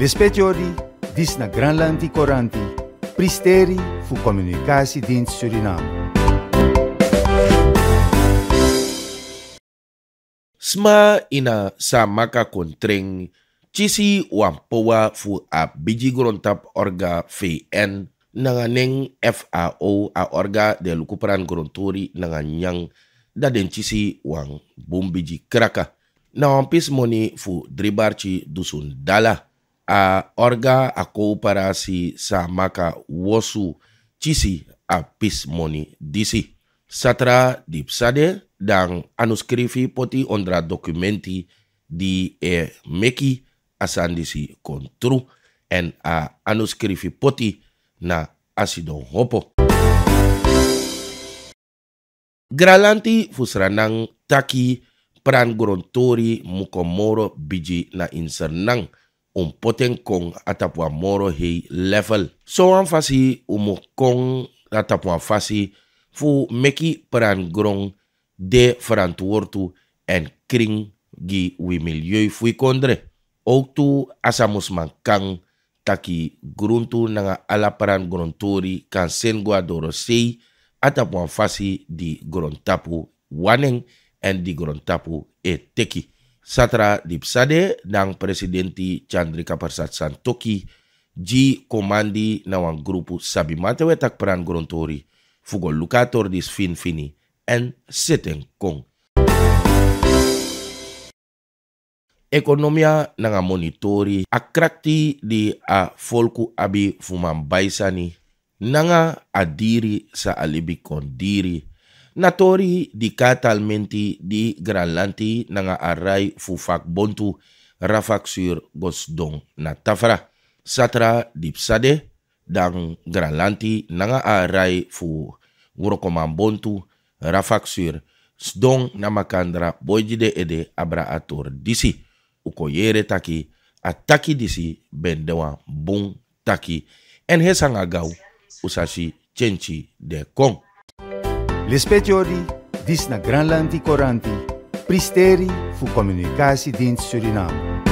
Les speciori dis na Granlandi Coranti, pristeri fu komunikasi din Suriname. Sma ina samaka kontreng chisi wampowa fu a biji grontap orga VN nanganeng FAO a orga de lukuparan grontori nanganyang daden chisi wang bumbiji kraka. Na wampis moni fu dribarchi dusun dala a orga a koupara si sa maka wosu chisi a pismoni disi. Satra di psade dan anuskrifi poti ondra dokumenti di e meki asandisi kontru en a anuskrifi poti na asidon hopo. Gralanti fusranang taki pran gorontori mukomoro biji na insernang un um poten kong atapwa moro hei level. So an fasi umu kong atapwa fasi fu meki peran grong de verantwoordu en kring gi wi milieu fui kondre. Ook tu asamusman kang taki gruntu nanga ala peran grontori kan sen gua dorosei atapwa fasi di grontapu waneng en di grontapu e teki. Satra Dipsade dan Presidenti Chandrika Persat Santoki ji komandi nawang grupu sabi matewe tak peran gorontori fugo lukator dis fin fini en seten kong. Ekonomia nanga monitori akrakti di a folku abi fuman baisani nanga adiri sa alibi kondiri natori di di granlanti nanga arai fufak bontu rafak sur gosdong na tafra. Satra di psade dang granlanti nanga arai fu wurokoman bontu rafak sur sdong na makandra boyjide ede abra ator disi. ukoyere taki ataki disi bendewa bung taki en nga gaw usasi chenchi de kong. Lespetiori, dis na Granlandi Coranti, Pristeri voor Communicatiedienst Suriname.